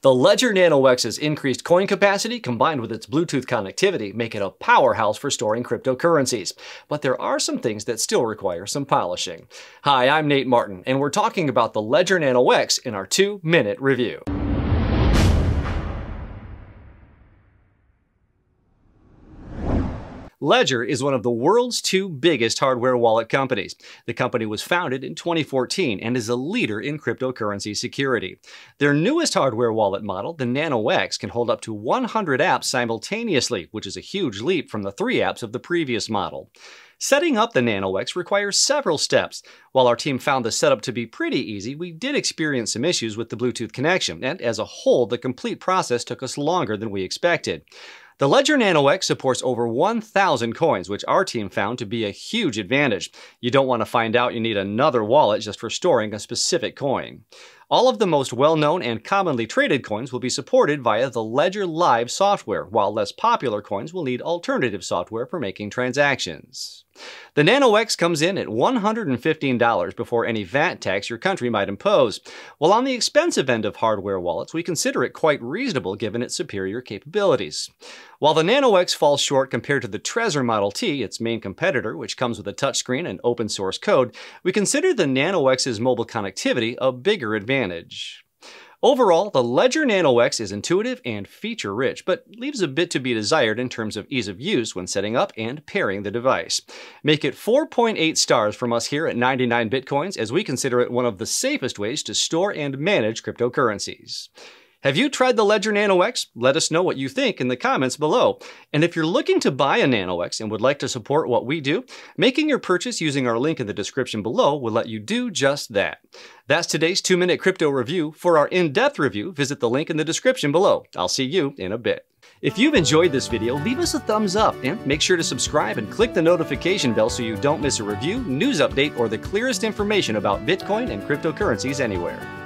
The Ledger Nano X's increased coin capacity combined with its Bluetooth connectivity make it a powerhouse for storing cryptocurrencies. But there are some things that still require some polishing. Hi, I'm Nate Martin, and we're talking about the Ledger Nano X in our two-minute review. Ledger is one of the world's two biggest hardware wallet companies. The company was founded in 2014 and is a leader in cryptocurrency security. Their newest hardware wallet model, the Nano X, can hold up to 100 apps simultaneously, which is a huge leap from the three apps of the previous model. Setting up the Nano X requires several steps. While our team found the setup to be pretty easy, we did experience some issues with the Bluetooth connection, and as a whole, the complete process took us longer than we expected. The Ledger Nano X supports over 1,000 coins, which our team found to be a huge advantage. You don't want to find out you need another wallet just for storing a specific coin. All of the most well-known and commonly traded coins will be supported via the Ledger Live software, while less popular coins will need alternative software for making transactions. The Nano X comes in at $115 before any VAT tax your country might impose. While on the expensive end of hardware wallets, we consider it quite reasonable given its superior capabilities. While the Nano X falls short compared to the Trezor Model T, its main competitor, which comes with a touchscreen and open source code, we consider the Nano X's mobile connectivity a bigger advantage. Overall, the Ledger Nano X is intuitive and feature-rich, but leaves a bit to be desired in terms of ease of use when setting up and pairing the device. Make it 4.8 stars from us here at 99 Bitcoins as we consider it one of the safest ways to store and manage cryptocurrencies. Have you tried the Ledger Nano X? Let us know what you think in the comments below. And if you're looking to buy a Nano X and would like to support what we do, making your purchase using our link in the description below will let you do just that. That's today's 2-Minute Crypto Review. For our in-depth review, visit the link in the description below. I'll see you in a bit. If you've enjoyed this video, leave us a thumbs up and make sure to subscribe and click the notification bell so you don't miss a review, news update, or the clearest information about Bitcoin and cryptocurrencies anywhere.